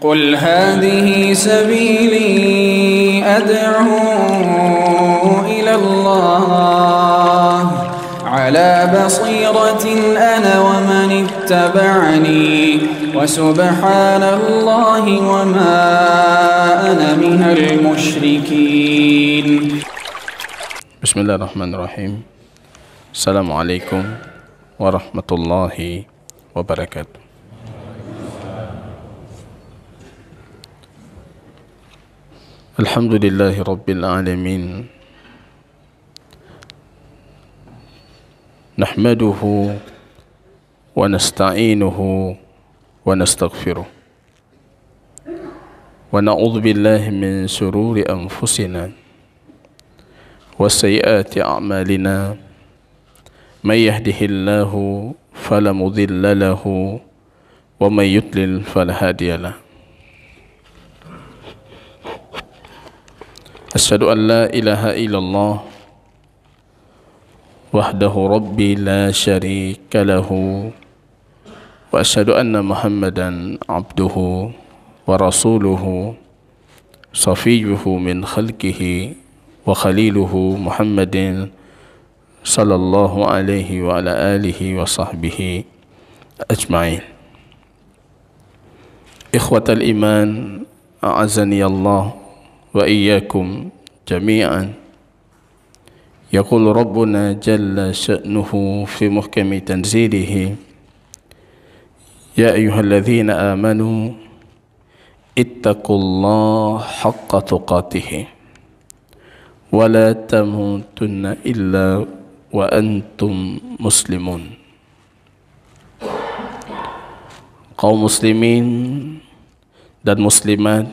قل هذه سبيلي أدعو إلى الله على بصيرة أنا ومن اتبعني وسبحان الله وما أنا من المشركين بسم الله الرحمن الرحيم السلام عليكم ورحمة الله وبركاته الحمد لله رب العالمين نحمده ونستعينه ونستغفره ونعوذ بالله من شرور أنفسنا وسيئات أعمالنا من يهده الله فلا مضل له ومن يضلل فلا هادي له أشهد أن لا إله إلا الله وحده ربي لا شريك له وأشهد أن محمدا عبده ورسوله صفيه من خلقه وخليله محمد صلى الله عليه وعلى آله وصحبه أجمعين إخوة الإيمان أعزني الله وإياكم جميعا يقول ربنا جل شأنه في محكم تنزيله يا أيها الذين آمنوا اتقوا الله حق تقاته ولا تموتن إلا وأنتم مسلمون قوم مسلمين dan muslimat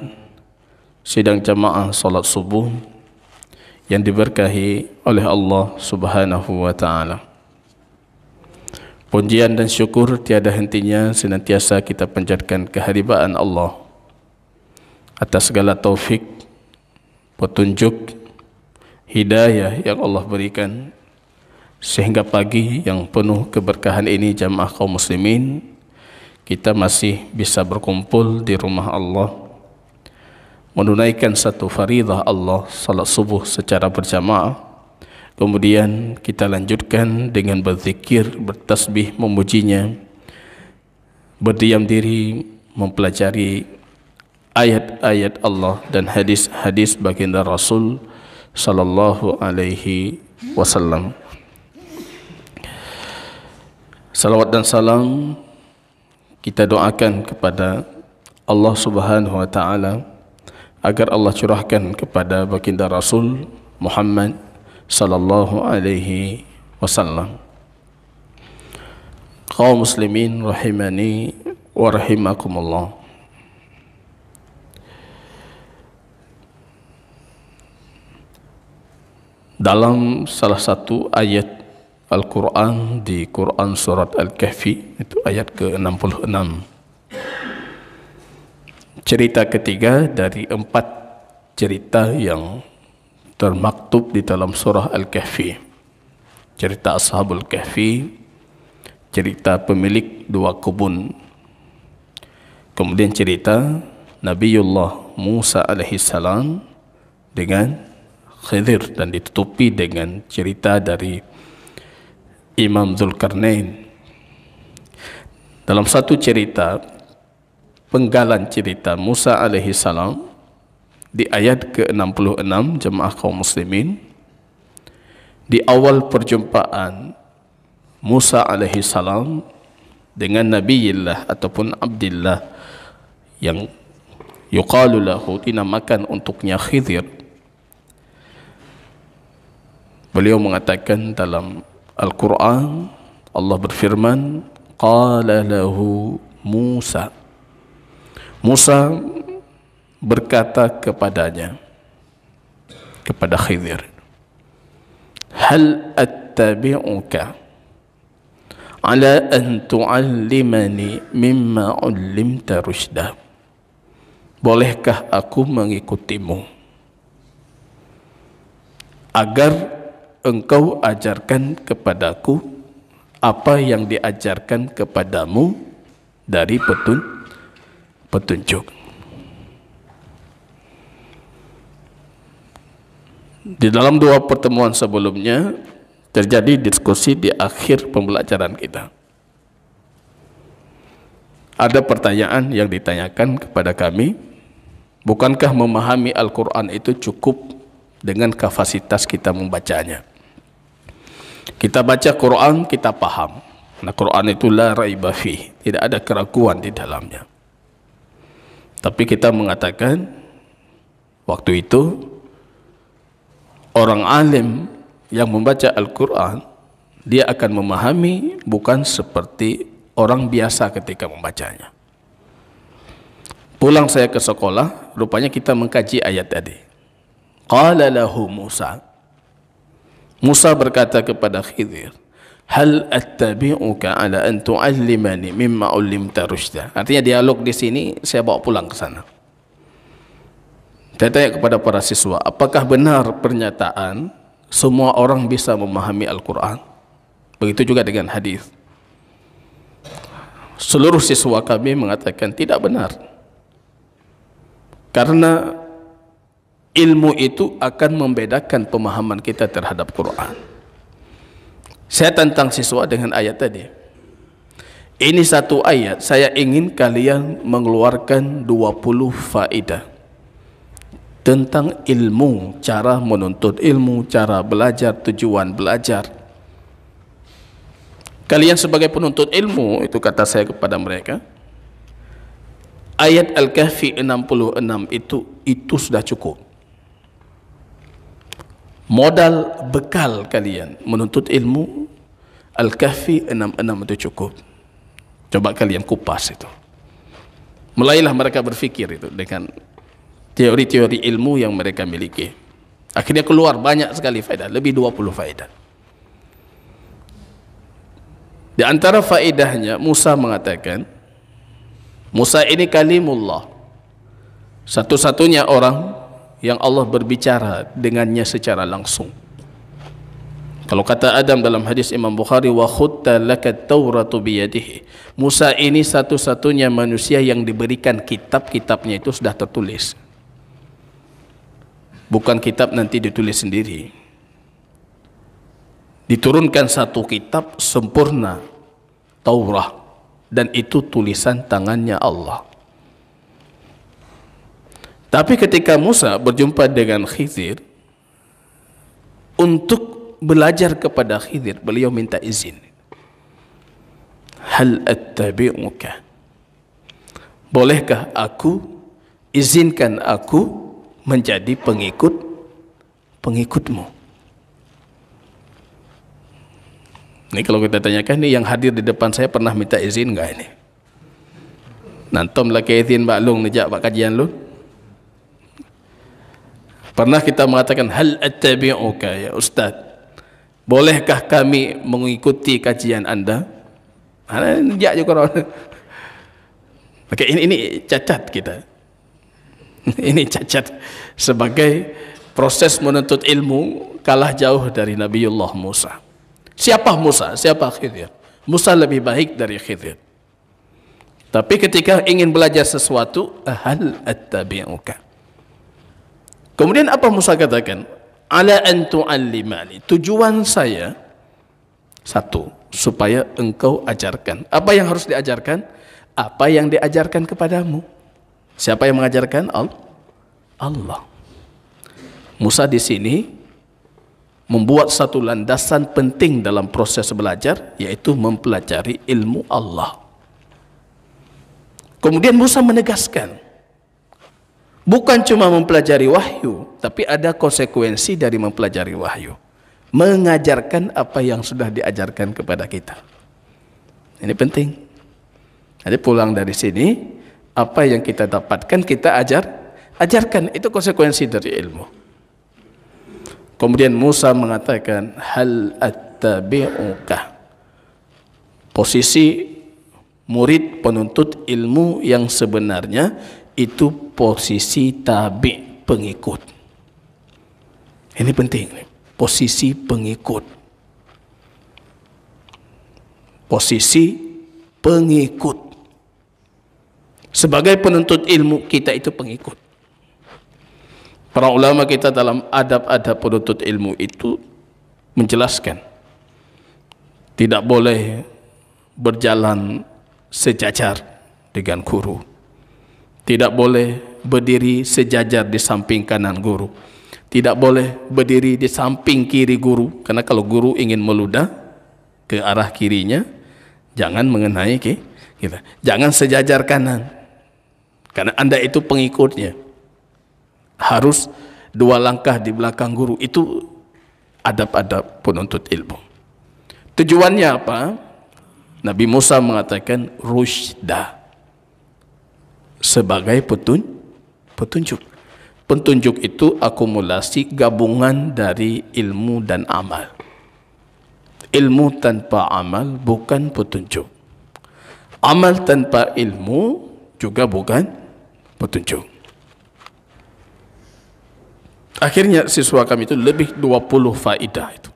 sidang jamaah salat subuh yang diberkahi oleh Allah Subhanahu wa taala. Pujian dan syukur tiada hentinya senantiasa kita panjatkan keharibaan Allah atas segala taufik, petunjuk, hidayah yang Allah berikan sehingga pagi yang penuh keberkahan ini jamaah kaum muslimin kita masih bisa berkumpul di rumah Allah menunaikan satu faridah Allah salat subuh secara berjamaah kemudian kita lanjutkan dengan berzikir bertasbih memujinya berdiam diri mempelajari ayat-ayat Allah dan hadis-hadis baginda Rasul sallallahu alaihi wasallam Salawat dan salam kita doakan kepada Allah Subhanahu wa taala agar Allah curahkan kepada baginda Rasul Muhammad sallallahu alaihi wasallam. Kaum muslimin rahimani wa rahimakumullah. Dalam salah satu ayat Al-Quran di Quran Surat Al-Kahfi itu ayat ke-66 cerita ketiga dari empat cerita yang termaktub di dalam surah Al-Kahfi. Cerita Ashabul Kahfi, cerita pemilik dua kebun. Kemudian cerita Nabiullah Musa alaihissalam dengan Khidir dan ditutupi dengan cerita dari Imam Zulkarnain. Dalam satu cerita penggalan cerita Musa alaihi salam di ayat ke-66 jemaah kaum muslimin di awal perjumpaan Musa alaihi salam dengan Nabiillah ataupun Abdullah yang yuqalu lahu dinamakan untuknya Khidir beliau mengatakan dalam Al-Quran Allah berfirman qala lahu Musa Musa berkata kepadanya kepada Khidir Hal attabi'uka ala an tu'allimani mimma 'allimta rusyda Bolehkah aku mengikutimu agar engkau ajarkan kepadaku apa yang diajarkan kepadamu dari petunjuk petunjuk. Di dalam dua pertemuan sebelumnya terjadi diskusi di akhir pembelajaran kita. Ada pertanyaan yang ditanyakan kepada kami, bukankah memahami Al-Quran itu cukup dengan kapasitas kita membacanya? Kita baca Quran, kita paham. Nah, Quran itu la raiba fi, tidak ada keraguan di dalamnya. Tapi kita mengatakan waktu itu orang alim yang membaca Al-Quran dia akan memahami bukan seperti orang biasa ketika membacanya. Pulang saya ke sekolah, rupanya kita mengkaji ayat tadi. Qala lahu Musa. Musa berkata kepada Khidir, hal tabi'uka ala an tu'allimani mimma ulimta rushda artinya dialog di sini saya bawa pulang ke sana saya tanya kepada para siswa apakah benar pernyataan semua orang bisa memahami Al-Quran begitu juga dengan hadis. seluruh siswa kami mengatakan tidak benar karena ilmu itu akan membedakan pemahaman kita terhadap Quran Saya tentang siswa dengan ayat tadi. Ini satu ayat, saya ingin kalian mengeluarkan 20 faidah tentang ilmu, cara menuntut ilmu, cara belajar, tujuan belajar. Kalian sebagai penuntut ilmu, itu kata saya kepada mereka, ayat Al-Kahfi 66 itu itu sudah cukup modal bekal kalian menuntut ilmu Al-Kahfi 66 itu cukup coba kalian kupas itu mulailah mereka berpikir itu dengan teori-teori ilmu yang mereka miliki akhirnya keluar banyak sekali faedah lebih 20 faedah di antara faedahnya Musa mengatakan Musa ini kalimullah satu-satunya orang yang Allah berbicara dengannya secara langsung. Kalau kata Adam dalam hadis Imam Bukhari wa khutta laka tauratu biyadihi. Musa ini satu-satunya manusia yang diberikan kitab-kitabnya itu sudah tertulis. Bukan kitab nanti ditulis sendiri. Diturunkan satu kitab sempurna Taurat dan itu tulisan tangannya Allah. Tapi ketika Musa berjumpa dengan Khidir untuk belajar kepada Khidir, beliau minta izin. Hal attabi'uka? Bolehkah aku izinkan aku menjadi pengikut pengikutmu? Ini kalau kita tanyakan ini yang hadir di depan saya pernah minta izin enggak ini? Nantum lah ke izin Pak Lung nejak Pak Kajian lu. Pernah kita mengatakan hal attabi'uka ya Ustaz. Bolehkah kami mengikuti kajian Anda? Ana ya juga orang. Oke, ini ini cacat kita. ini cacat sebagai proses menuntut ilmu kalah jauh dari Nabiullah Musa. Siapa Musa? Siapa Khidir? Musa lebih baik dari Khidir. Tapi ketika ingin belajar sesuatu, hal attabi'uka. Kemudian apa Musa katakan? Ala an tu'allimani. Tujuan saya satu, supaya engkau ajarkan. Apa yang harus diajarkan? Apa yang diajarkan kepadamu? Siapa yang mengajarkan? Allah. Musa di sini membuat satu landasan penting dalam proses belajar yaitu mempelajari ilmu Allah. Kemudian Musa menegaskan, bukan cuma mempelajari wahyu, tapi ada konsekuensi dari mempelajari wahyu. Mengajarkan apa yang sudah diajarkan kepada kita. Ini penting. Jadi pulang dari sini, apa yang kita dapatkan kita ajar, ajarkan itu konsekuensi dari ilmu. Kemudian Musa mengatakan hal attabi'uka. Posisi murid penuntut ilmu yang sebenarnya itu posisi tabi pengikut. Ini penting, posisi pengikut. Posisi pengikut. Sebagai penuntut ilmu kita itu pengikut. Para ulama kita dalam adab-adab penuntut ilmu itu menjelaskan tidak boleh berjalan sejajar dengan guru tidak boleh berdiri sejajar di samping kanan guru. Tidak boleh berdiri di samping kiri guru. Karena kalau guru ingin meludah ke arah kirinya, jangan mengenai ke kita. Jangan sejajar kanan. Karena Anda itu pengikutnya. Harus dua langkah di belakang guru. Itu adab-adab penuntut ilmu. Tujuannya apa? Nabi Musa mengatakan rusyda sebagai petun petunjuk. Petunjuk itu akumulasi gabungan dari ilmu dan amal. Ilmu tanpa amal bukan petunjuk. Amal tanpa ilmu juga bukan petunjuk. Akhirnya siswa kami itu lebih 20 faedah itu.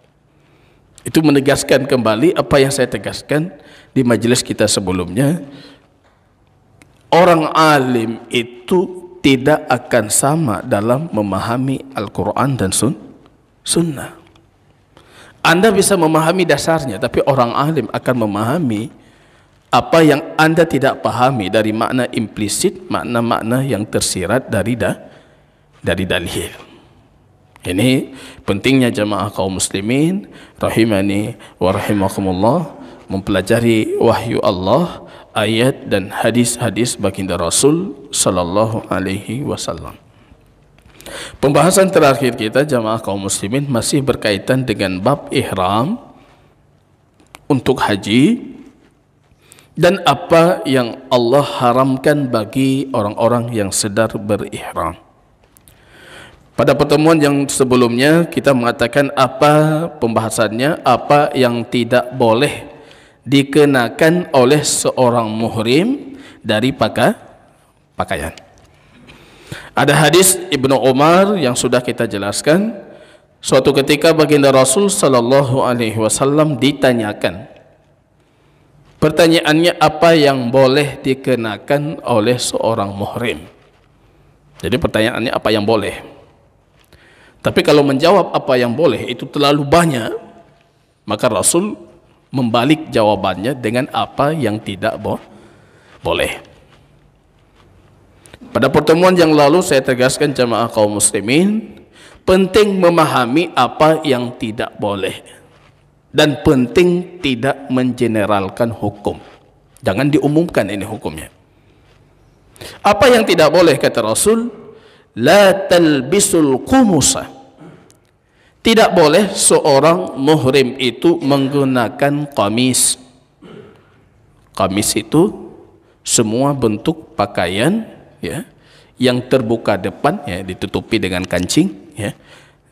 Itu menegaskan kembali apa yang saya tegaskan di majelis kita sebelumnya orang alim itu tidak akan sama dalam memahami Al-Quran dan sun sunnah. Anda bisa memahami dasarnya, tapi orang alim akan memahami apa yang Anda tidak pahami dari makna implisit, makna-makna yang tersirat dari da, dari dalil. Ini pentingnya jamaah kaum muslimin rahimani wa rahimakumullah mempelajari wahyu Allah ayat dan hadis-hadis baginda Rasul Sallallahu Alaihi Wasallam. Pembahasan terakhir kita jamaah kaum muslimin masih berkaitan dengan bab ihram untuk haji dan apa yang Allah haramkan bagi orang-orang yang sedar berihram. Pada pertemuan yang sebelumnya kita mengatakan apa pembahasannya, apa yang tidak boleh dikenakan oleh seorang muhrim dari pakaian. Ada hadis Ibnu Umar yang sudah kita jelaskan. Suatu ketika baginda Rasul Shallallahu Alaihi Wasallam ditanyakan, pertanyaannya apa yang boleh dikenakan oleh seorang muhrim? Jadi pertanyaannya apa yang boleh? Tapi kalau menjawab apa yang boleh itu terlalu banyak, maka Rasul membalik jawabannya dengan apa yang tidak bo boleh. Pada pertemuan yang lalu saya tegaskan jamaah kaum muslimin penting memahami apa yang tidak boleh dan penting tidak menjeneralkan hukum. Jangan diumumkan ini hukumnya. Apa yang tidak boleh kata Rasul? La talbisul qumusah tidak boleh seorang muhrim itu menggunakan kamis. Kamis itu semua bentuk pakaian ya yang terbuka depan ya ditutupi dengan kancing ya.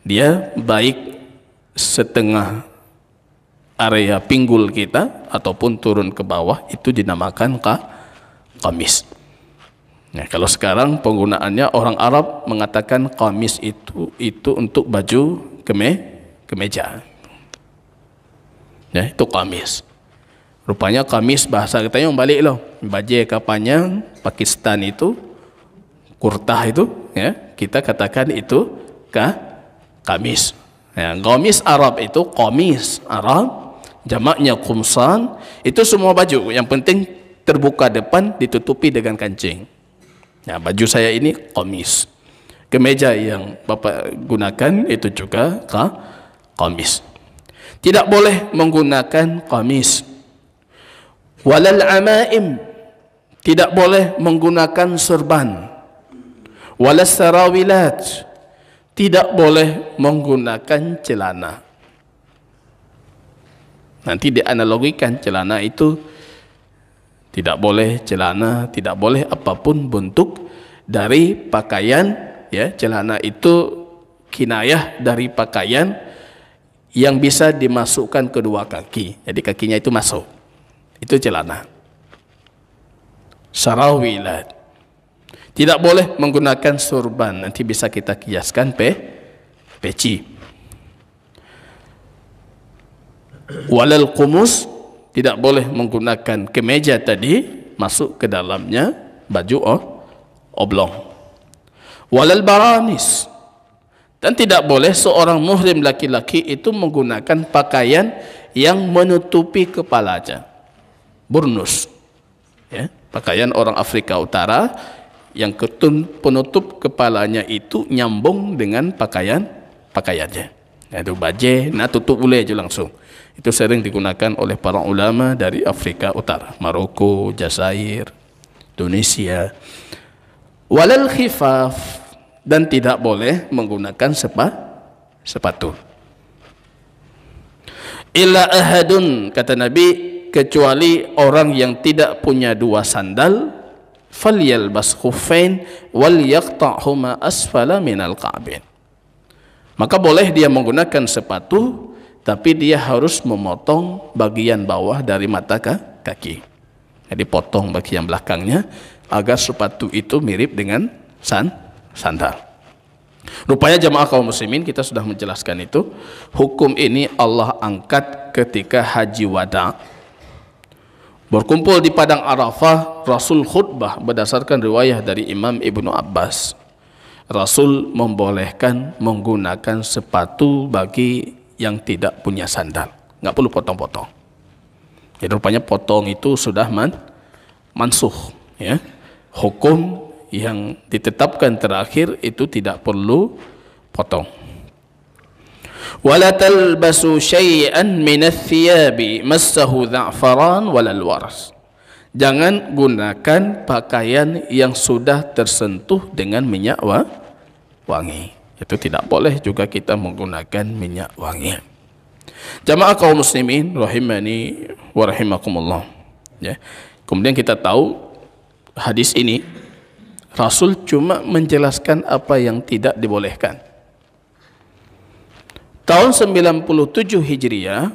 Dia baik setengah area pinggul kita ataupun turun ke bawah itu dinamakan ka kamis. Nah, kalau sekarang penggunaannya orang Arab mengatakan kamis itu itu untuk baju keme, kemeja. Ya, itu kamis. Rupanya kamis bahasa kita yang balik loh. Baje kapannya Pakistan itu kurtah itu ya kita katakan itu ka kamis ya, komis Arab itu komis Arab jamaknya kumsan itu semua baju yang penting terbuka depan ditutupi dengan kancing ya baju saya ini komis kemeja yang Bapak gunakan itu juga ka, kamis. Tidak boleh menggunakan kamis. Walal amaim tidak boleh menggunakan serban. Walas sarawilat tidak boleh menggunakan celana. Nanti dianalogikan celana itu tidak boleh celana, tidak boleh apapun bentuk dari pakaian ya celana itu kinayah dari pakaian yang bisa dimasukkan kedua kaki jadi kakinya itu masuk itu celana sarawilat tidak boleh menggunakan surban nanti bisa kita kiaskan pe peci walal kumus tidak boleh menggunakan kemeja tadi masuk ke dalamnya baju oh, oblong walal baranis dan tidak boleh seorang muhrim laki-laki itu menggunakan pakaian yang menutupi kepalanya burnus ya, pakaian orang Afrika Utara yang ketun penutup kepalanya itu nyambung dengan pakaian pakaiannya yaitu nah, baje nah tutup boleh aja langsung itu sering digunakan oleh para ulama dari Afrika Utara Maroko Jazair Indonesia walal khifaf dan tidak boleh menggunakan sepa, sepatu. Illa ahadun kata Nabi kecuali orang yang tidak punya dua sandal falyalbas khuffain wal yaqta'huma asfala minal ka'bin. Maka boleh dia menggunakan sepatu tapi dia harus memotong bagian bawah dari mata kaki. Jadi potong bagian belakangnya agar sepatu itu mirip dengan sandal sandal. Rupanya jamaah kaum muslimin kita sudah menjelaskan itu. Hukum ini Allah angkat ketika haji wada. Berkumpul di padang Arafah, Rasul khutbah berdasarkan riwayah dari Imam Ibnu Abbas. Rasul membolehkan menggunakan sepatu bagi yang tidak punya sandal. Nggak perlu potong-potong. Jadi rupanya potong itu sudah man, mansuh. Ya. Hukum yang ditetapkan terakhir itu tidak perlu potong. Wala talbasu syai'an min ath-thiyabi massahu dha'faran walal waras. Jangan gunakan pakaian yang sudah tersentuh dengan minyak wangi. Itu tidak boleh juga kita menggunakan minyak wangi. Jamaah kaum muslimin rahimani wa rahimakumullah. Ya. Kemudian kita tahu hadis ini Rasul cuma menjelaskan apa yang tidak dibolehkan. Tahun 97 Hijriah,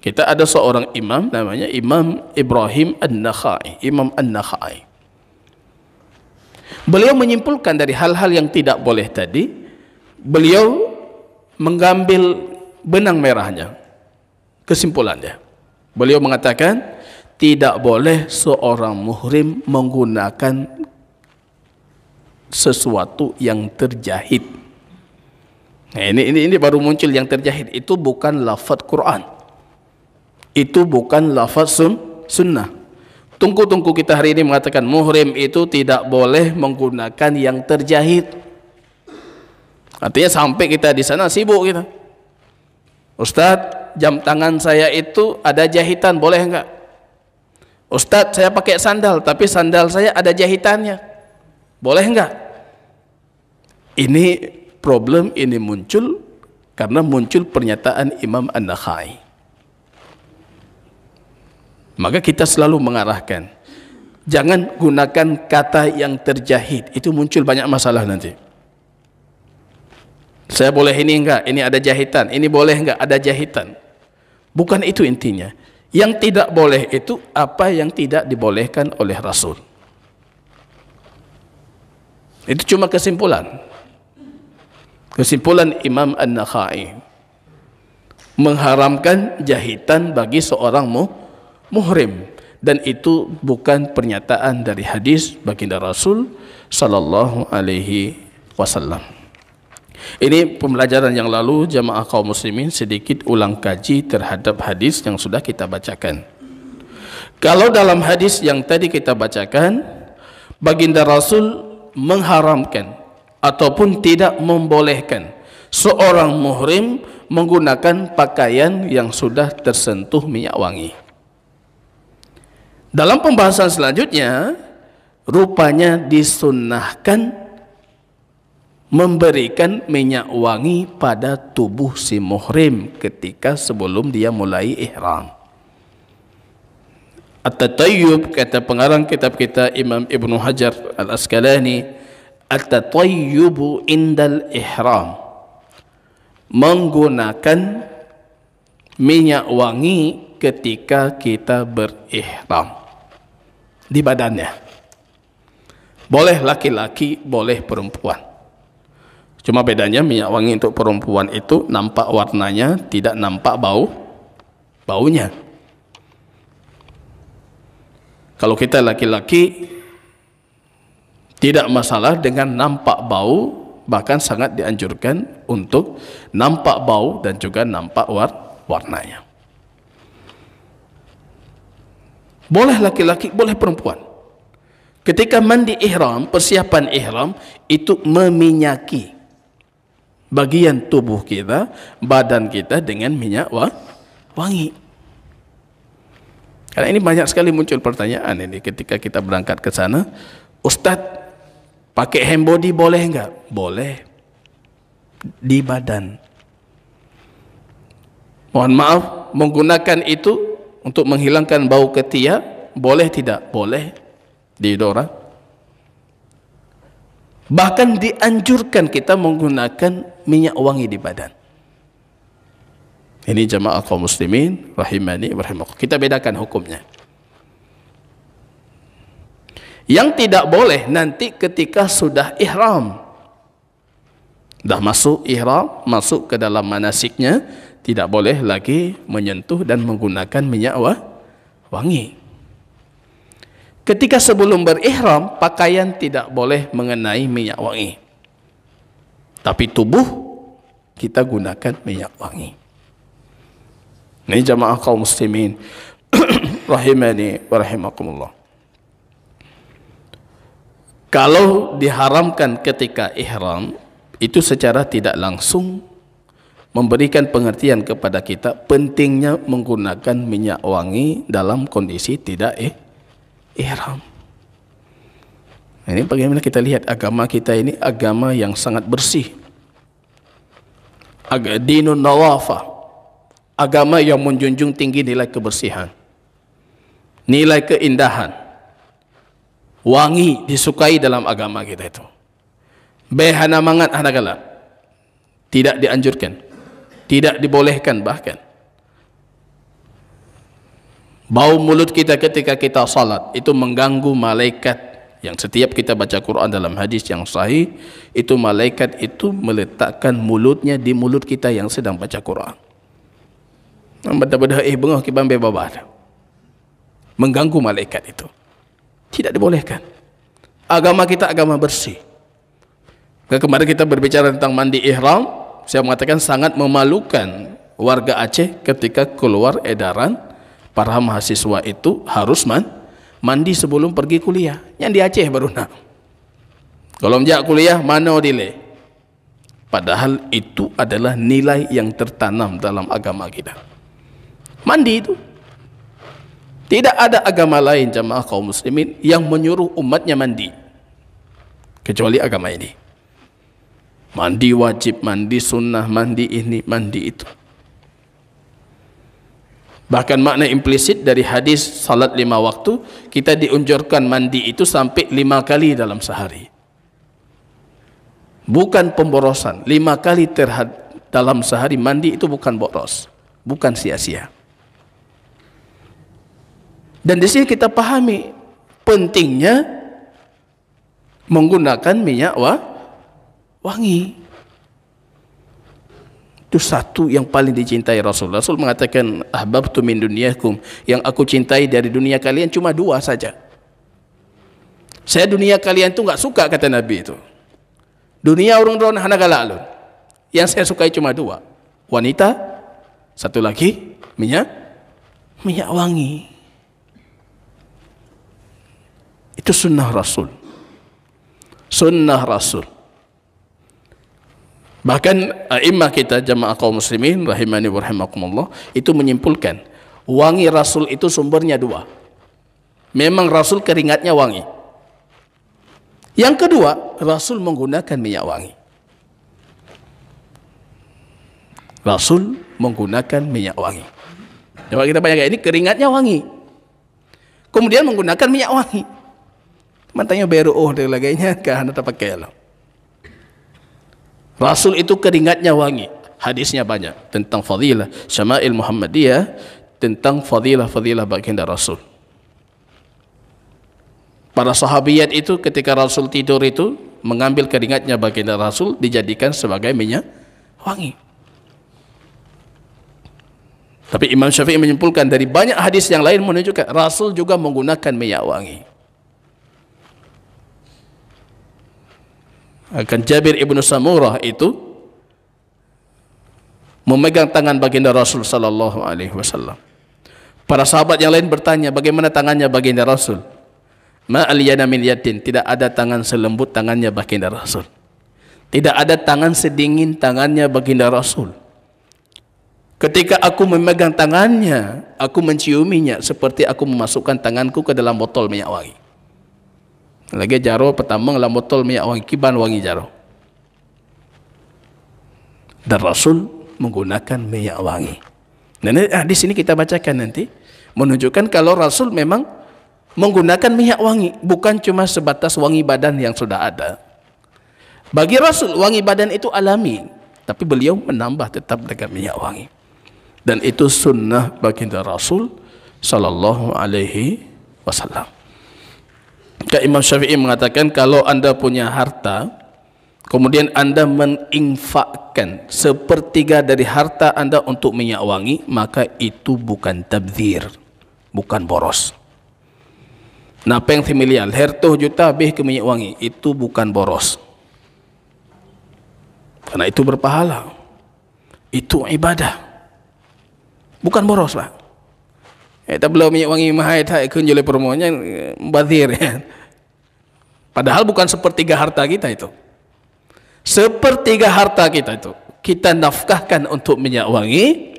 kita ada seorang imam namanya Imam Ibrahim An-Nakhai, Imam An-Nakhai. Beliau menyimpulkan dari hal-hal yang tidak boleh tadi, beliau mengambil benang merahnya. Kesimpulannya, beliau mengatakan tidak boleh seorang muhrim menggunakan sesuatu yang terjahit. Nah, ini ini ini baru muncul yang terjahit. Itu bukan lafaz Quran. Itu bukan lafaz sun, sunnah. Tungku-tungku kita hari ini mengatakan muhrim itu tidak boleh menggunakan yang terjahit. Artinya sampai kita di sana sibuk kita. Ustadz, jam tangan saya itu ada jahitan, boleh enggak? Ustadz, saya pakai sandal, tapi sandal saya ada jahitannya. Boleh enggak? Ini problem ini muncul karena muncul pernyataan Imam An-Nakhai. Maka kita selalu mengarahkan jangan gunakan kata yang terjahit. Itu muncul banyak masalah nanti. Saya boleh ini enggak, ini ada jahitan, ini boleh enggak ada jahitan. Bukan itu intinya. Yang tidak boleh itu apa yang tidak dibolehkan oleh Rasul. Itu cuma kesimpulan. Kesimpulan Imam An-Nakhai mengharamkan jahitan bagi seorang mu muhrim dan itu bukan pernyataan dari hadis baginda Rasul sallallahu alaihi wasallam. Ini pembelajaran yang lalu jamaah kaum muslimin sedikit ulang kaji terhadap hadis yang sudah kita bacakan. Kalau dalam hadis yang tadi kita bacakan, baginda Rasul mengharamkan ataupun tidak membolehkan seorang muhrim menggunakan pakaian yang sudah tersentuh minyak wangi. Dalam pembahasan selanjutnya, rupanya disunnahkan memberikan minyak wangi pada tubuh si muhrim ketika sebelum dia mulai ihram. At-Tayyub kata pengarang kitab kita Imam Ibnu Hajar Al-Asqalani at-tatayyubu indal ihram menggunakan minyak wangi ketika kita berihram di badannya boleh laki-laki boleh perempuan cuma bedanya minyak wangi untuk perempuan itu nampak warnanya tidak nampak bau baunya kalau kita laki-laki tidak masalah dengan nampak bau, bahkan sangat dianjurkan untuk nampak bau dan juga nampak warnanya. Boleh laki-laki, boleh perempuan. Ketika mandi ihram, persiapan ihram itu meminyaki bagian tubuh kita, badan kita dengan minyak wangi. Karena ini banyak sekali muncul pertanyaan ini ketika kita berangkat ke sana, Ustadz Pakai hand body boleh nggak? Boleh. Di badan. Mohon maaf, menggunakan itu untuk menghilangkan bau ketiak, boleh tidak? Boleh. Deodora. Bahkan dianjurkan kita menggunakan minyak wangi di badan. Ini jamaah kaum muslimin rahimani rahimakumullah. Kita bedakan hukumnya. Yang tidak boleh nanti ketika sudah ihram. Dah masuk ihram, masuk ke dalam manasiknya, tidak boleh lagi menyentuh dan menggunakan minyak wangi. Ketika sebelum berihram, pakaian tidak boleh mengenai minyak wangi. Tapi tubuh kita gunakan minyak wangi. Ini jamaah kaum muslimin rahimani wa rahimakumullah. Kalau diharamkan ketika ihram, itu secara tidak langsung memberikan pengertian kepada kita pentingnya menggunakan minyak wangi dalam kondisi tidak eh, ihram. Nah, ini bagaimana kita lihat agama kita ini agama yang sangat bersih. Agama dinun nawafa. Agama yang menjunjung tinggi nilai kebersihan. Nilai keindahan wangi disukai dalam agama kita itu behana mangat hanagala tidak dianjurkan tidak dibolehkan bahkan bau mulut kita ketika kita salat itu mengganggu malaikat yang setiap kita baca Quran dalam hadis yang sahih itu malaikat itu meletakkan mulutnya di mulut kita yang sedang baca Quran benda-benda eh bengoh kibambe babat mengganggu malaikat itu tidak dibolehkan. Agama kita agama bersih. Kemarin kita berbicara tentang mandi ihram, saya mengatakan sangat memalukan warga Aceh ketika keluar edaran para mahasiswa itu harus man, mandi sebelum pergi kuliah. Yang di Aceh baru nak. Kalau menjak kuliah, mana dile? Padahal itu adalah nilai yang tertanam dalam agama kita. Mandi itu tidak ada agama lain jamaah kaum muslimin yang menyuruh umatnya mandi. Kecuali agama ini. Mandi wajib, mandi sunnah, mandi ini, mandi itu. Bahkan makna implisit dari hadis salat lima waktu, kita diunjurkan mandi itu sampai lima kali dalam sehari. Bukan pemborosan, lima kali terhad dalam sehari mandi itu bukan boros, bukan sia-sia. Dan di sini kita pahami pentingnya menggunakan minyak wangi. Itu satu yang paling dicintai Rasul. Rasul mengatakan ahbabtu min dunyakum. Yang aku cintai dari dunia kalian cuma dua saja. Saya dunia kalian itu nggak suka kata Nabi itu. Dunia orang orang ron hanagala'alun. Yang saya sukai cuma dua. Wanita, satu lagi minyak minyak wangi. Itu sunnah Rasul. Sunnah Rasul. Bahkan imam kita jamaah kaum muslimin rahimani wa itu menyimpulkan wangi Rasul itu sumbernya dua. Memang Rasul keringatnya wangi. Yang kedua, Rasul menggunakan minyak wangi. Rasul menggunakan minyak wangi. Coba kita bayangkan ini keringatnya wangi. Kemudian menggunakan minyak wangi. Matanya beru oh dan sebagainya karena terpakai Rasul itu keringatnya wangi. Hadisnya banyak tentang fadilah Syama'il Muhammadiyah tentang fadilah-fadilah baginda Rasul. Para sahabiyat itu ketika Rasul tidur itu mengambil keringatnya baginda Rasul dijadikan sebagai minyak wangi. Tapi Imam Syafi'i menyimpulkan dari banyak hadis yang lain menunjukkan Rasul juga menggunakan minyak wangi. akan Jabir ibnu Samurah itu memegang tangan baginda Rasul sallallahu alaihi wasallam. Para sahabat yang lain bertanya, bagaimana tangannya baginda Rasul? Ma aliyana min yadin, tidak ada tangan selembut tangannya baginda Rasul. Tidak ada tangan sedingin tangannya baginda Rasul. Ketika aku memegang tangannya, aku menciuminya seperti aku memasukkan tanganku ke dalam botol minyak wangi lagi jaro pertama ngelamotol miyak oh, wangi kiban wangi jaro dan Rasul menggunakan minyak wangi Nah ah, di sini kita bacakan nanti menunjukkan kalau Rasul memang menggunakan minyak wangi bukan cuma sebatas wangi badan yang sudah ada bagi Rasul wangi badan itu alami tapi beliau menambah tetap dengan minyak wangi dan itu sunnah baginda Rasul Sallallahu Alaihi Wasallam Kak Imam Syafi'i mengatakan kalau anda punya harta, kemudian anda menginfakkan sepertiga dari harta anda untuk minyak wangi, maka itu bukan tabzir, bukan boros. Napeng semilial, hertuh juta bih ke minyak wangi, itu bukan boros. Karena itu berpahala. Itu ibadah. Bukan boros, Pak. Eh, tabla minyak wangi mahait hai kun jole permonya badir ya. Padahal bukan sepertiga harta kita itu. Sepertiga harta kita itu kita nafkahkan untuk minyak wangi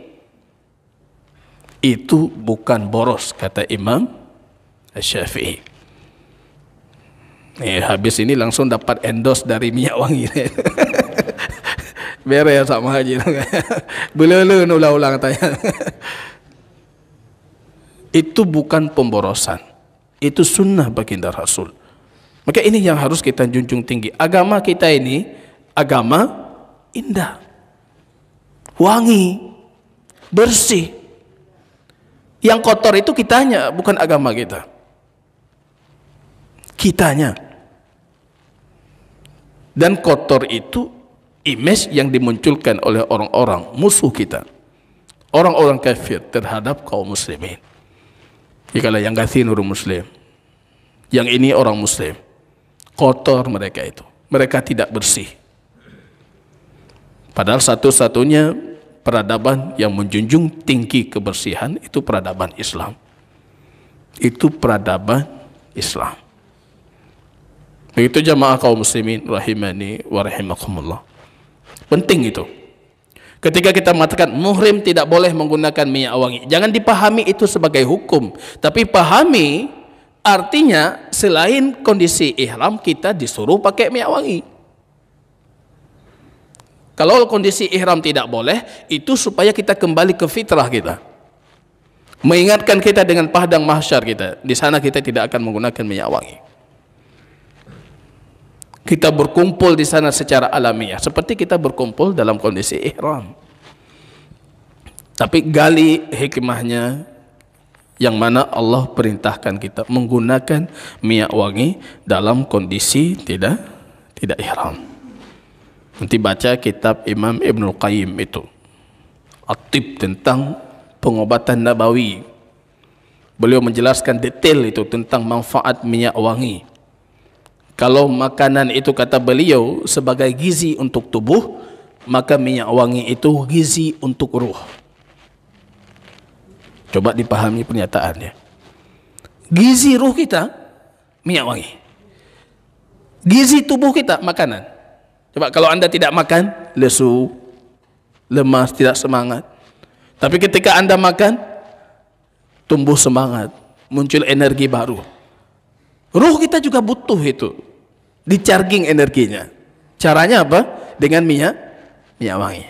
itu bukan boros kata Imam Syafi'i. Eh, habis ini langsung dapat endorse dari minyak wangi. Beres sama ya, haji. Belulun ulang-ulang tanya. Itu bukan pemborosan. Itu sunnah baginda Rasul. Maka ini yang harus kita junjung tinggi. Agama kita ini agama indah. Wangi, bersih. Yang kotor itu kitanya, bukan agama kita. Kitanya. Dan kotor itu image yang dimunculkan oleh orang-orang musuh kita. Orang-orang kafir terhadap kaum muslimin. Ikala yang kathinur muslim. Yang ini orang muslim. Kotor mereka itu. Mereka tidak bersih. Padahal satu-satunya peradaban yang menjunjung tinggi kebersihan itu peradaban Islam. Itu peradaban Islam. Begitu jamaah kaum muslimin rahimani wa rahimakumullah. Penting itu. Ketika kita mengatakan muhrim tidak boleh menggunakan minyak wangi, jangan dipahami itu sebagai hukum, tapi pahami artinya selain kondisi ihram kita disuruh pakai minyak wangi. Kalau kondisi ihram tidak boleh, itu supaya kita kembali ke fitrah kita. Mengingatkan kita dengan padang mahsyar kita. Di sana kita tidak akan menggunakan minyak wangi. kita berkumpul di sana secara alamiah seperti kita berkumpul dalam kondisi ihram tapi gali hikmahnya yang mana Allah perintahkan kita menggunakan minyak wangi dalam kondisi tidak tidak ihram nanti baca kitab Imam Ibn Qayyim itu aktif tentang pengobatan nabawi beliau menjelaskan detail itu tentang manfaat minyak wangi Kalau makanan itu kata beliau sebagai gizi untuk tubuh, maka minyak wangi itu gizi untuk ruh. Coba dipahami pernyataannya. Gizi ruh kita minyak wangi. Gizi tubuh kita makanan. Coba kalau Anda tidak makan, lesu, lemas, tidak semangat. Tapi ketika Anda makan, tumbuh semangat, muncul energi baru. Ruh kita juga butuh itu. Di charging energinya. Caranya apa? Dengan minyak minyak wangi.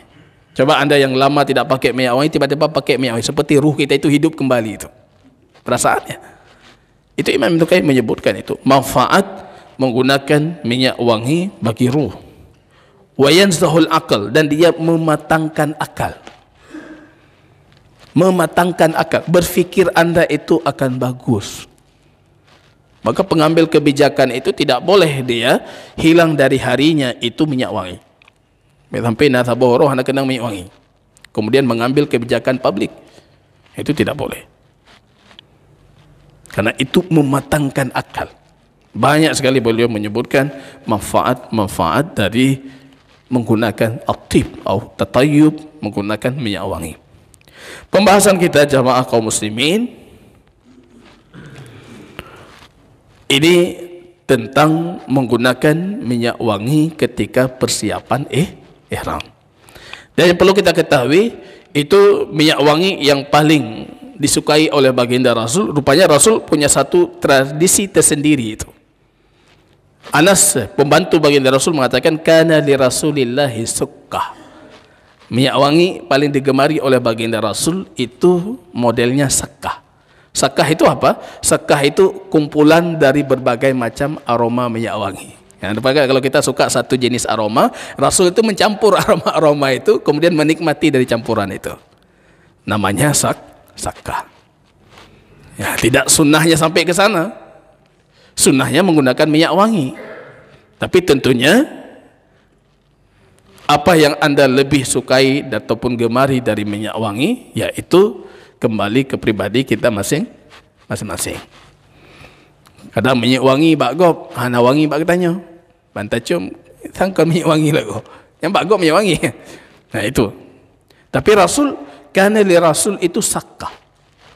Coba Anda yang lama tidak pakai minyak wangi tiba-tiba pakai minyak wangi seperti ruh kita itu hidup kembali itu. Perasaannya. Itu Imam Ibnu Qayyim menyebutkan itu, manfaat menggunakan minyak wangi bagi ruh. Wayan yanzahul akal dan dia mematangkan akal. Mematangkan akal, berfikir Anda itu akan bagus maka pengambil kebijakan itu tidak boleh dia hilang dari harinya itu minyak wangi. Sampai nasabah roh anak kenang minyak wangi. Kemudian mengambil kebijakan publik. Itu tidak boleh. Karena itu mematangkan akal. Banyak sekali beliau menyebutkan manfaat-manfaat dari menggunakan aktif atau tatayub, menggunakan minyak wangi. Pembahasan kita jamaah kaum muslimin Ini tentang menggunakan minyak wangi ketika persiapan eh ihram. Dan yang perlu kita ketahui itu minyak wangi yang paling disukai oleh baginda Rasul. Rupanya Rasul punya satu tradisi tersendiri itu. Anas pembantu baginda Rasul mengatakan karena di Rasulillah Minyak wangi paling digemari oleh baginda Rasul itu modelnya sekah. Sekah itu apa? Sekah itu kumpulan dari berbagai macam aroma minyak wangi. Ya, kalau kita suka satu jenis aroma, Rasul itu mencampur aroma-aroma itu, kemudian menikmati dari campuran itu. Namanya sak sakah. Ya, tidak sunnahnya sampai ke sana. Sunnahnya menggunakan minyak wangi. Tapi tentunya apa yang Anda lebih sukai ataupun gemari dari minyak wangi yaitu kembali ke pribadi kita masing masing-masing. Kadang minyak wangi bak gop, ana wangi bak tanya. Bantacum sangka minyak wangi lagu. Yang bak gop minyak wangi. Nah itu. Tapi Rasul karena li Rasul itu saka,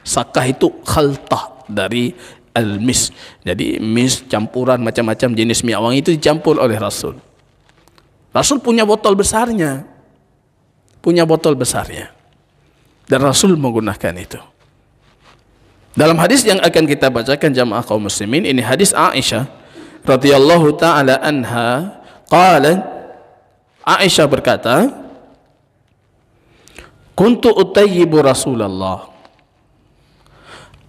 saka itu khaltah dari al-mis. Jadi mis campuran macam-macam jenis minyak wangi itu dicampur oleh Rasul. Rasul punya botol besarnya. Punya botol besarnya. Dan Rasul menggunakan itu. Dalam hadis yang akan kita bacakan jamaah kaum muslimin ini hadis Aisyah radhiyallahu taala anha qalat Aisyah berkata Kuntu utayyibu Rasulullah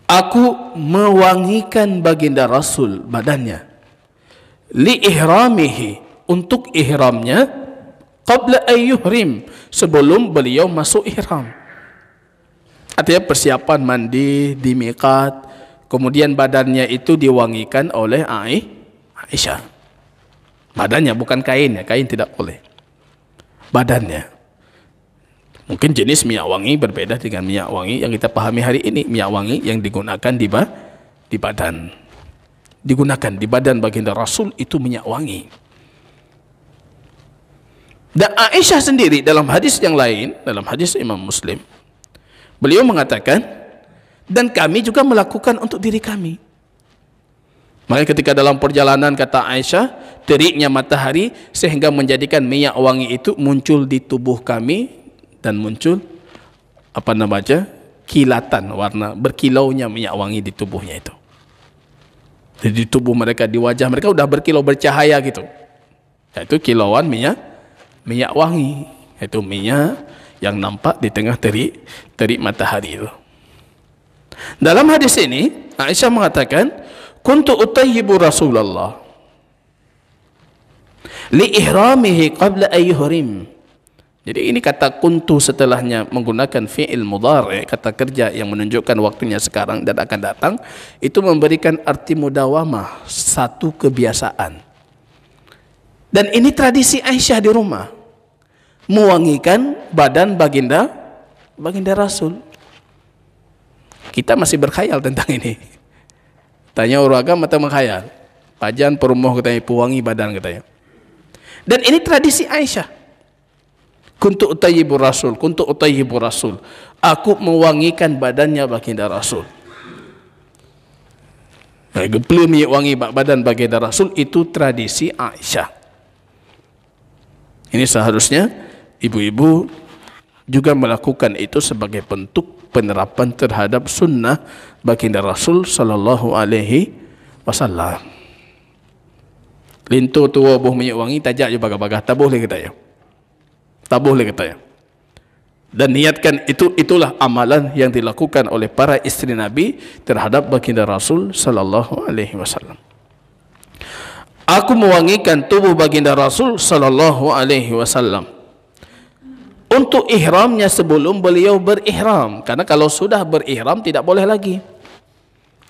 Aku mewangikan baginda Rasul badannya li ihramihi untuk ihramnya qabla ayyuhrim sebelum beliau masuk ihram Artinya persiapan mandi di mikat, kemudian badannya itu diwangikan oleh Aisyah. Badannya bukan kain ya, kain tidak boleh. Badannya. Mungkin jenis minyak wangi berbeda dengan minyak wangi yang kita pahami hari ini. Minyak wangi yang digunakan di, ba di badan. Digunakan di badan baginda Rasul itu minyak wangi. Dan Aisyah sendiri dalam hadis yang lain, dalam hadis Imam Muslim, Beliau mengatakan, dan kami juga melakukan untuk diri kami. Maka ketika dalam perjalanan kata Aisyah, teriknya matahari sehingga menjadikan minyak wangi itu muncul di tubuh kami dan muncul apa namanya? kilatan warna berkilaunya minyak wangi di tubuhnya itu. Jadi di tubuh mereka di wajah mereka udah berkilau bercahaya gitu. Yaitu kilauan minyak minyak wangi, itu minyak yang nampak di tengah terik terik matahari itu. Dalam hadis ini Aisyah mengatakan, "Kuntu utayyibu Rasulullah li ihramihi qabla ayyuhrim." Jadi ini kata kuntu setelahnya menggunakan fi'il mudhari, kata kerja yang menunjukkan waktunya sekarang dan akan datang, itu memberikan arti mudawamah, satu kebiasaan. Dan ini tradisi Aisyah di rumah mewangikan badan baginda baginda Rasul. Kita masih berkhayal tentang ini. Tanya orang agama atau mengkhayal. Pajan perumoh katanya, pewangi badan katanya. Dan ini tradisi Aisyah. Kuntu utayyibu Rasul, kuntu utayyibu Rasul. Aku mewangikan badannya baginda Rasul. Eh, Geplum wangi badan baginda Rasul itu tradisi Aisyah. Ini seharusnya ibu-ibu juga melakukan itu sebagai bentuk penerapan terhadap sunnah baginda Rasul Sallallahu Alaihi Wasallam. Lintu tua buh minyak wangi tajak juga bagah-bagah tabuh lagi kita ya. Tabuh lagi kita ya. Dan niatkan itu itulah amalan yang dilakukan oleh para istri Nabi terhadap baginda Rasul Sallallahu Alaihi Wasallam. Aku mewangikan tubuh baginda Rasul Sallallahu Alaihi Wasallam untuk ihramnya sebelum beliau berihram karena kalau sudah berihram tidak boleh lagi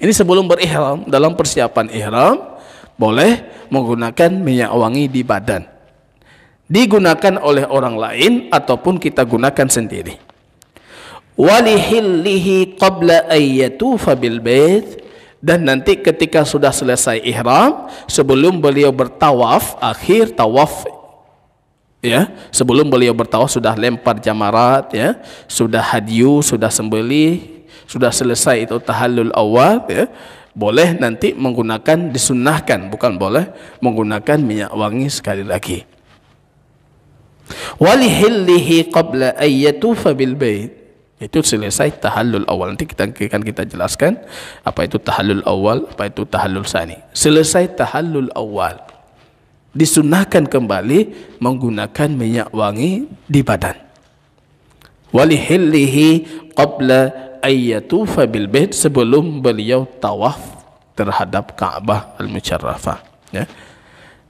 ini sebelum berihram dalam persiapan ihram boleh menggunakan minyak wangi di badan digunakan oleh orang lain ataupun kita gunakan sendiri walihillihi qabla ayyatufa bil bait dan nanti ketika sudah selesai ihram sebelum beliau bertawaf akhir tawaf ya sebelum beliau bertawaf sudah lempar jamarat ya sudah hadyu sudah sembelih sudah selesai itu tahallul awal ya boleh nanti menggunakan disunnahkan bukan boleh menggunakan minyak wangi sekali lagi walihillihi qabla ayyatufa bil bait itu selesai tahallul awal nanti kita akan kita jelaskan apa itu tahallul awal apa itu tahallul sani selesai tahallul awal disunahkan kembali menggunakan minyak wangi di badan. Walihillihi qabla ayyatufa bil bait sebelum beliau tawaf terhadap Ka'bah al-Mucarrafah. Ya.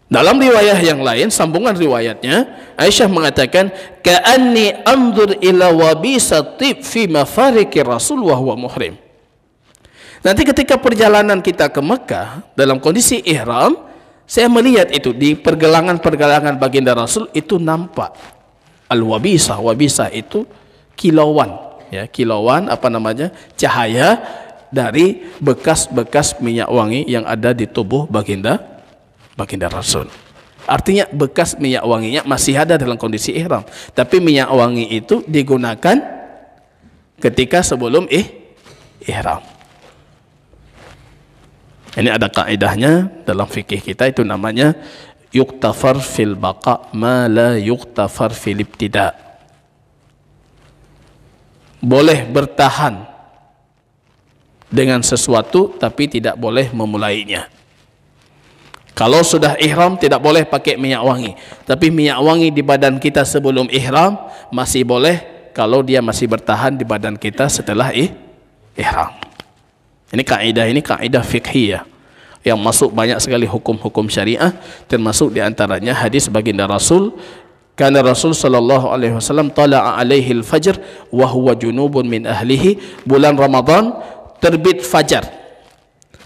Dalam riwayat yang lain, sambungan riwayatnya, Aisyah mengatakan, "Ka'anni anzur ila wabisa fi mafariki Rasul wa huwa muhrim." Nanti ketika perjalanan kita ke Mekah dalam kondisi ihram, saya melihat itu di pergelangan-pergelangan baginda Rasul itu nampak al-wabisa. Wabisa itu kilauan, ya, kilauan apa namanya? cahaya dari bekas-bekas minyak wangi yang ada di tubuh baginda baginda Rasul. Artinya bekas minyak wanginya masih ada dalam kondisi ihram, tapi minyak wangi itu digunakan ketika sebelum ih ihram. Ini ada kaidahnya dalam fikih kita itu namanya yuktafar fil baqa ma la yuktafar fil ibtida. Boleh bertahan dengan sesuatu tapi tidak boleh memulainya. Kalau sudah ihram tidak boleh pakai minyak wangi. Tapi minyak wangi di badan kita sebelum ihram masih boleh kalau dia masih bertahan di badan kita setelah ihram. Ini kaidah ini kaidah fikhiyah yang masuk banyak sekali hukum-hukum syariah termasuk diantaranya hadis baginda Rasul karena Rasul sallallahu alaihi wasallam tala'a alaihi al-fajr wa huwa junubun min ahlihi bulan Ramadan terbit fajar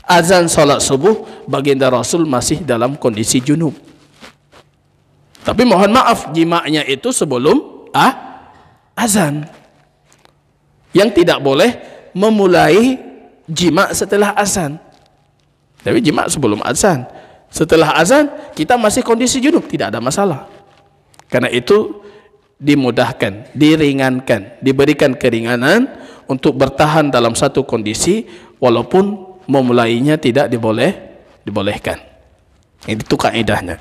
azan salat subuh baginda Rasul masih dalam kondisi junub tapi mohon maaf jimaknya itu sebelum ah, azan yang tidak boleh memulai jima setelah azan. Tapi jima sebelum azan. Setelah azan kita masih kondisi junub, tidak ada masalah. Karena itu dimudahkan, diringankan, diberikan keringanan untuk bertahan dalam satu kondisi walaupun memulainya tidak diboleh dibolehkan. Itu kaidahnya.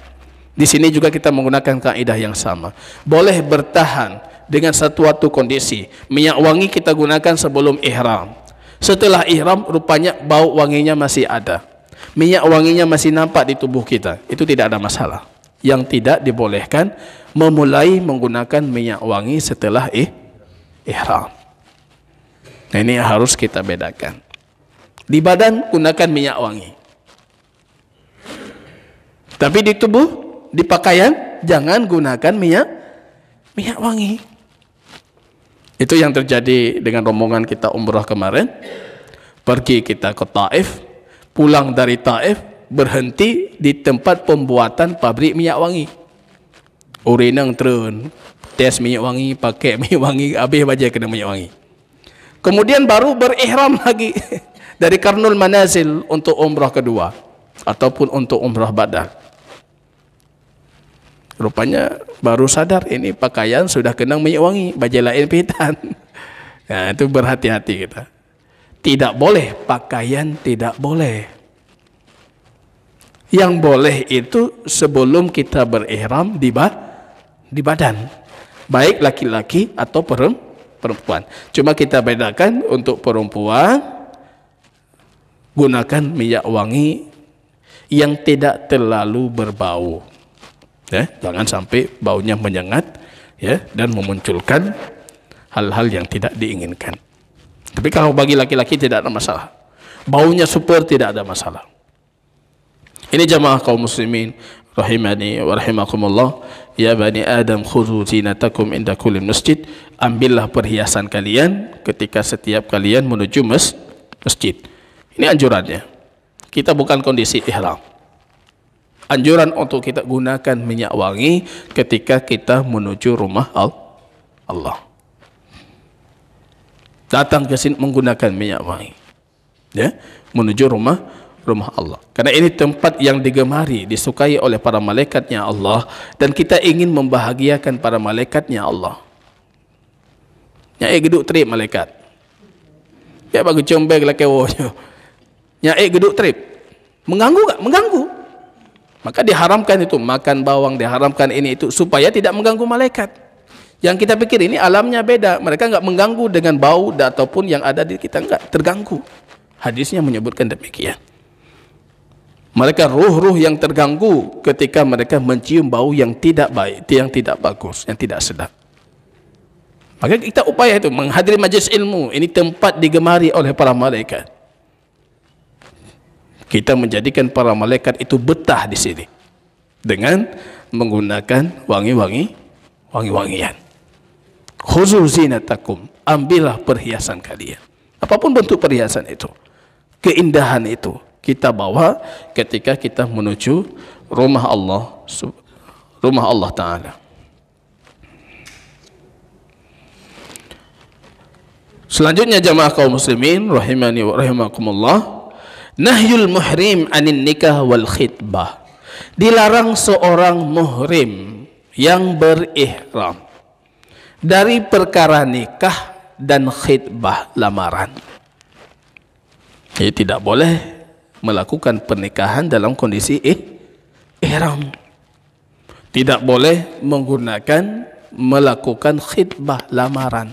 Di sini juga kita menggunakan kaidah yang sama. Boleh bertahan dengan satu waktu kondisi. Minyak wangi kita gunakan sebelum ihram. Setelah ihram rupanya bau wanginya masih ada. Minyak wanginya masih nampak di tubuh kita. Itu tidak ada masalah. Yang tidak dibolehkan memulai menggunakan minyak wangi setelah ih, ihram. Nah, ini harus kita bedakan. Di badan gunakan minyak wangi. Tapi di tubuh, di pakaian jangan gunakan minyak minyak wangi. Itu yang terjadi dengan rombongan kita umrah kemarin. Pergi kita ke Taif, pulang dari Taif berhenti di tempat pembuatan pabrik minyak wangi. Urinang terun, tes minyak wangi, pakai minyak wangi, habis aja kena minyak wangi. Kemudian baru berihram lagi dari Karnul Manazil untuk umrah kedua ataupun untuk umrah badar. Rupanya baru sadar ini pakaian sudah kenang minyak wangi, baju lain pitan. Nah, itu berhati-hati kita. Tidak boleh pakaian tidak boleh. Yang boleh itu sebelum kita berihram di ba di badan. Baik laki-laki atau perempuan. Cuma kita bedakan untuk perempuan gunakan minyak wangi yang tidak terlalu berbau ya jangan sampai baunya menyengat ya dan memunculkan hal-hal yang tidak diinginkan tapi kalau bagi laki-laki tidak ada masalah baunya super tidak ada masalah ini jamaah kaum muslimin rahimani wa rahimakumullah ya bani adam khudhu zinatakum inda kulli masjid ambillah perhiasan kalian ketika setiap kalian menuju mas masjid ini anjurannya kita bukan kondisi ihram anjuran untuk kita gunakan minyak wangi ketika kita menuju rumah Allah. Datang ke sini menggunakan minyak wangi. Ya, menuju rumah rumah Allah. Karena ini tempat yang digemari, disukai oleh para malaikatnya Allah dan kita ingin membahagiakan para malaikatnya Allah. Nyai geduk trip malaikat. Ya bagi cembek lah kewo. Nyai geduk trip. Mengganggu tak? Mengganggu. Maka diharamkan itu makan bawang, diharamkan ini itu supaya tidak mengganggu malaikat. Yang kita pikir ini alamnya beda, mereka nggak mengganggu dengan bau ataupun yang ada di kita nggak terganggu. Hadisnya menyebutkan demikian. Mereka ruh-ruh yang terganggu ketika mereka mencium bau yang tidak baik, yang tidak bagus, yang tidak sedap. Maka kita upaya itu menghadiri majlis ilmu. Ini tempat digemari oleh para malaikat. Kita menjadikan para malaikat itu betah di sini dengan menggunakan wangi-wangi wangi-wangian. Khuzu zinatakum, ambillah perhiasan kalian. Apapun bentuk perhiasan itu, keindahan itu kita bawa ketika kita menuju rumah Allah rumah Allah taala. Selanjutnya jamaah kaum muslimin rahimani wa rahimakumullah Nahyul muhrim anin nikah wal khitbah. Dilarang seorang muhrim yang berihram dari perkara nikah dan khitbah lamaran. Ia tidak boleh melakukan pernikahan dalam kondisi eh, ihram. Tidak boleh menggunakan melakukan khitbah lamaran.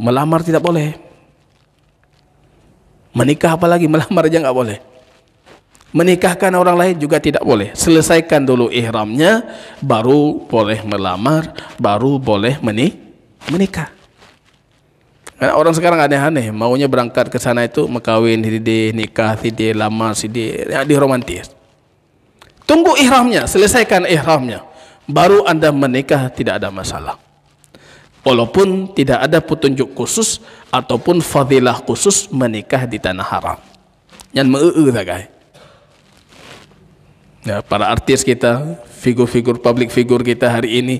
Melamar tidak boleh. Menikah apalagi melamar aja nggak boleh. Menikahkan orang lain juga tidak boleh. Selesaikan dulu ihramnya, baru boleh melamar, baru boleh menikah. Karena orang sekarang aneh-aneh, maunya berangkat ke sana itu mengkawin di nikah di lamar di ya, di romantis. Tunggu ihramnya, selesaikan ihramnya, baru anda menikah tidak ada masalah walaupun tidak ada petunjuk khusus ataupun fadilah khusus menikah di tanah haram. Yang meeu guys. Ya, para artis kita, figur-figur public figure kita hari ini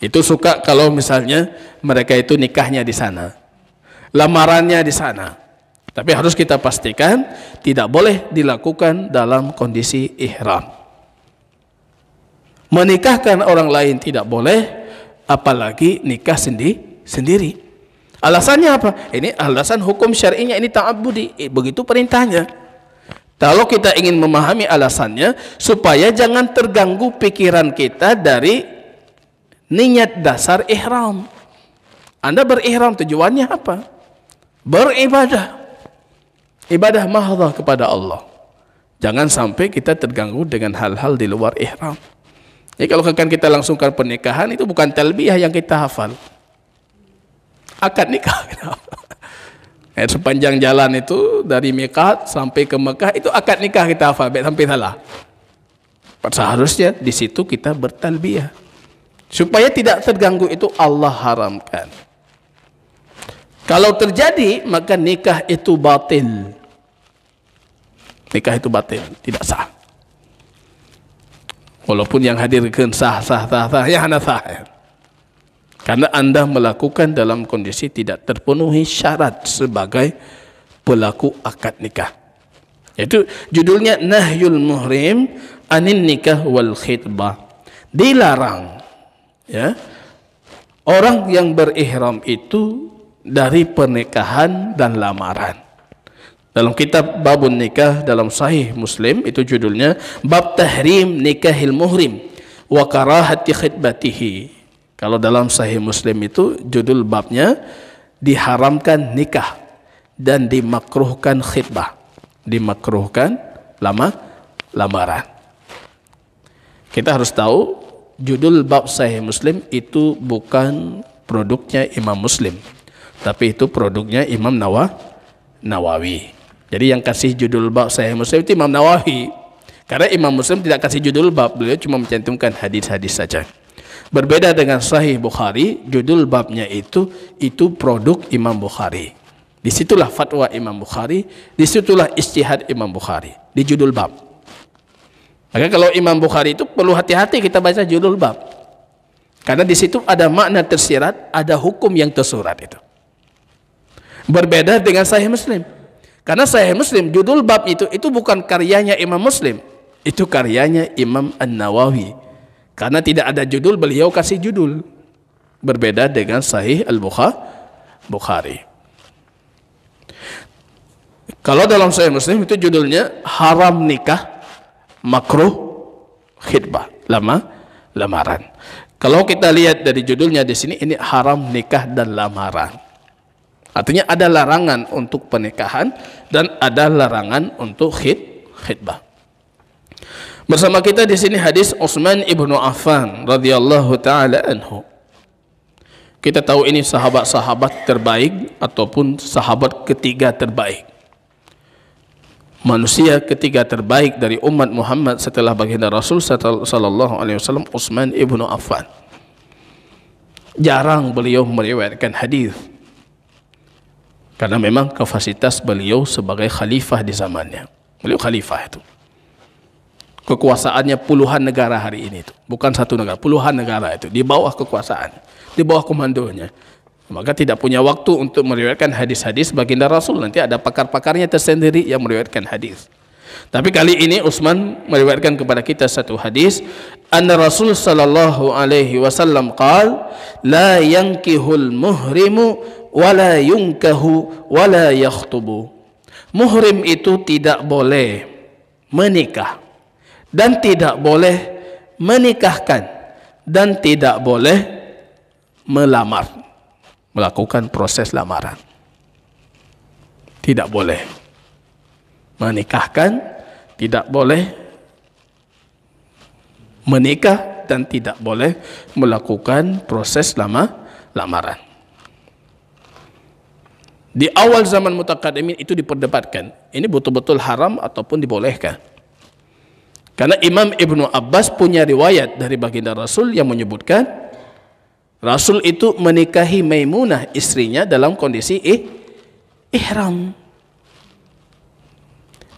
itu suka kalau misalnya mereka itu nikahnya di sana. Lamarannya di sana. Tapi harus kita pastikan tidak boleh dilakukan dalam kondisi ihram. Menikahkan orang lain tidak boleh apalagi nikah sendi sendiri. Alasannya apa? Ini alasan hukum syar'inya ini ta'abudi. Eh, begitu perintahnya. Kalau kita ingin memahami alasannya supaya jangan terganggu pikiran kita dari niat dasar ihram. Anda berihram tujuannya apa? Beribadah. Ibadah mahdhah kepada Allah. Jangan sampai kita terganggu dengan hal-hal di luar ihram. Jadi ya, kalau akan kita langsungkan pernikahan itu bukan talbiyah yang kita hafal. Akad nikah. eh, sepanjang jalan itu dari Mekat sampai ke Mekah itu akad nikah kita hafal sampai salah. Seharusnya di situ kita bertalbiyah. Supaya tidak terganggu itu Allah haramkan. Kalau terjadi maka nikah itu batil. Nikah itu batil, tidak sah walaupun yang hadirkan sah sah sah sah ya hana sah ya. karena anda melakukan dalam kondisi tidak terpenuhi syarat sebagai pelaku akad nikah itu judulnya nahyul muhrim anin nikah wal khidbah dilarang ya orang yang berihram itu dari pernikahan dan lamaran dalam kitab babun nikah dalam sahih muslim itu judulnya bab tahrim nikahil muhrim wa karahati khidbatihi kalau dalam sahih muslim itu judul babnya diharamkan nikah dan dimakruhkan khidbah dimakruhkan lama lamaran kita harus tahu judul bab sahih muslim itu bukan produknya imam muslim tapi itu produknya imam nawawi jadi yang kasih judul bab Sahih Muslim itu Imam Nawawi. Karena Imam Muslim tidak kasih judul bab, beliau cuma mencantumkan hadis-hadis saja. Berbeda dengan Sahih Bukhari, judul babnya itu itu produk Imam Bukhari. Disitulah fatwa Imam Bukhari, disitulah istihad Imam Bukhari di judul bab. Maka kalau Imam Bukhari itu perlu hati-hati kita baca judul bab. Karena di situ ada makna tersirat, ada hukum yang tersurat itu. Berbeda dengan Sahih Muslim. Karena Sahih Muslim judul bab itu itu bukan karyanya Imam Muslim, itu karyanya Imam An-Nawawi. Karena tidak ada judul, beliau kasih judul. Berbeda dengan Sahih Al-Bukhari. Kalau dalam Sahih Muslim itu judulnya haram nikah makruh khidbah, lama lamaran. Kalau kita lihat dari judulnya di sini ini haram nikah dan lamaran. Artinya ada larangan untuk pernikahan dan ada larangan untuk khid khidbah. Bersama kita di sini hadis Utsman ibnu Affan radhiyallahu taala anhu. Kita tahu ini sahabat-sahabat terbaik ataupun sahabat ketiga terbaik. Manusia ketiga terbaik dari umat Muhammad setelah baginda Rasul sallallahu alaihi wasallam Utsman ibnu Affan. Jarang beliau meriwayatkan hadis karena memang kapasitas beliau sebagai khalifah di zamannya. Beliau khalifah itu. Kekuasaannya puluhan negara hari ini itu. Bukan satu negara, puluhan negara itu. Di bawah kekuasaan, di bawah komandonya. Maka tidak punya waktu untuk meriwayatkan hadis-hadis baginda Rasul. Nanti ada pakar-pakarnya tersendiri yang meriwayatkan hadis. Tapi kali ini Utsman meriwayatkan kepada kita satu hadis, anna Rasul sallallahu alaihi wasallam qal, la yankihul muhrimu wala yunkahu wala yakhtubu muhrim itu tidak boleh menikah dan tidak boleh menikahkan dan tidak boleh melamar melakukan proses lamaran tidak boleh menikahkan tidak boleh menikah dan tidak boleh melakukan proses lama lamaran Di awal zaman mutakadimin itu diperdebatkan. Ini betul-betul haram ataupun dibolehkan. Karena Imam Ibnu Abbas punya riwayat dari baginda Rasul yang menyebutkan Rasul itu menikahi Maimunah istrinya dalam kondisi eh, ihram.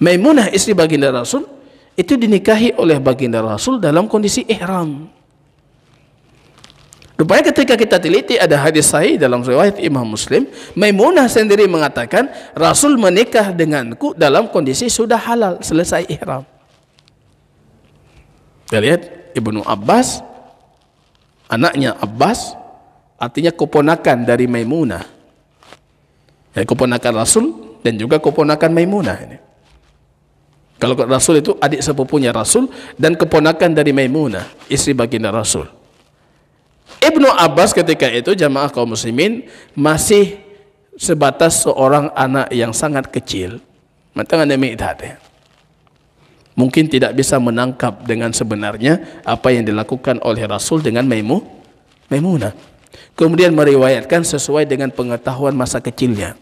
Maimunah istri baginda Rasul itu dinikahi oleh baginda Rasul dalam kondisi ihram. Rupanya ketika kita teliti ada hadis sahih dalam riwayat Imam Muslim, Maimunah sendiri mengatakan Rasul menikah denganku dalam kondisi sudah halal, selesai ihram. Kita lihat Ibnu Abbas, anaknya Abbas, artinya keponakan dari Maimunah. Ya, keponakan Rasul dan juga keponakan Maimunah ini. Kalau Rasul itu adik sepupunya Rasul dan keponakan dari Maimunah, istri baginda Rasul. Ibnu Abbas ketika itu jamaah kaum muslimin masih sebatas seorang anak yang sangat kecil. Ya. Mungkin tidak bisa menangkap dengan sebenarnya apa yang dilakukan oleh Rasul dengan Maimu, Maimunah. Kemudian meriwayatkan sesuai dengan pengetahuan masa kecilnya.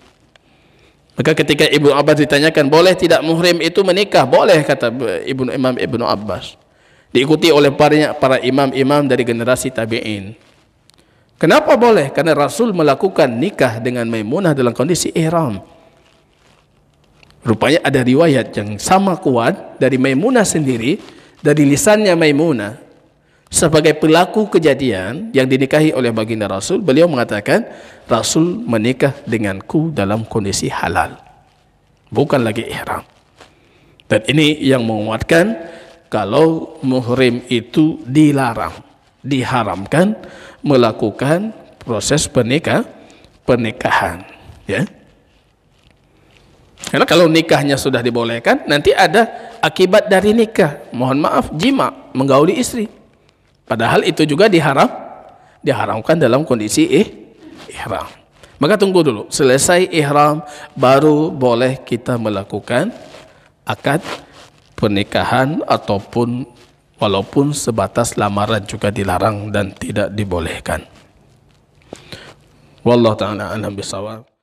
Maka ketika Ibnu Abbas ditanyakan, boleh tidak muhrim itu menikah? Boleh, kata Ibnu Imam Ibnu Abbas diikuti oleh para para imam-imam dari generasi tabi'in. Kenapa boleh? Karena Rasul melakukan nikah dengan Maimunah dalam kondisi ihram. Rupanya ada riwayat yang sama kuat dari Maimunah sendiri, dari lisannya Maimunah sebagai pelaku kejadian yang dinikahi oleh baginda Rasul, beliau mengatakan Rasul menikah denganku dalam kondisi halal, bukan lagi ihram. Dan ini yang menguatkan kalau muhrim itu dilarang, diharamkan melakukan proses pernikah, pernikahan, ya. Karena kalau nikahnya sudah dibolehkan, nanti ada akibat dari nikah. Mohon maaf, jima, menggauli istri. Padahal itu juga diharam, diharamkan dalam kondisi eh, ihram. Maka tunggu dulu, selesai ihram baru boleh kita melakukan akad pernikahan ataupun walaupun sebatas lamaran juga dilarang dan tidak dibolehkan. Wallahu taala alam bisawab.